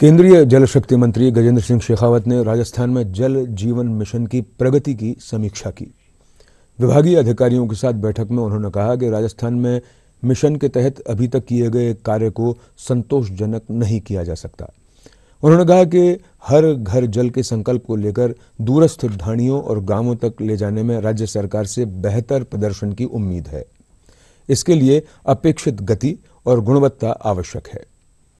केंद्रीय जल शक्ति मंत्री गजेंद्र सिंह शेखावत ने राजस्थान में जल जीवन मिशन की प्रगति की समीक्षा की विभागीय अधिकारियों के साथ बैठक में उन्होंने कहा कि राजस्थान में मिशन के तहत अभी तक किए गए कार्य को संतोषजनक नहीं किया जा सकता उन्होंने कहा कि हर घर जल के संकल्प को लेकर दूरस्थ ढाणियों और गांवों तक ले जाने में राज्य सरकार से बेहतर प्रदर्शन की उम्मीद है इसके लिए अपेक्षित गति और गुणवत्ता आवश्यक है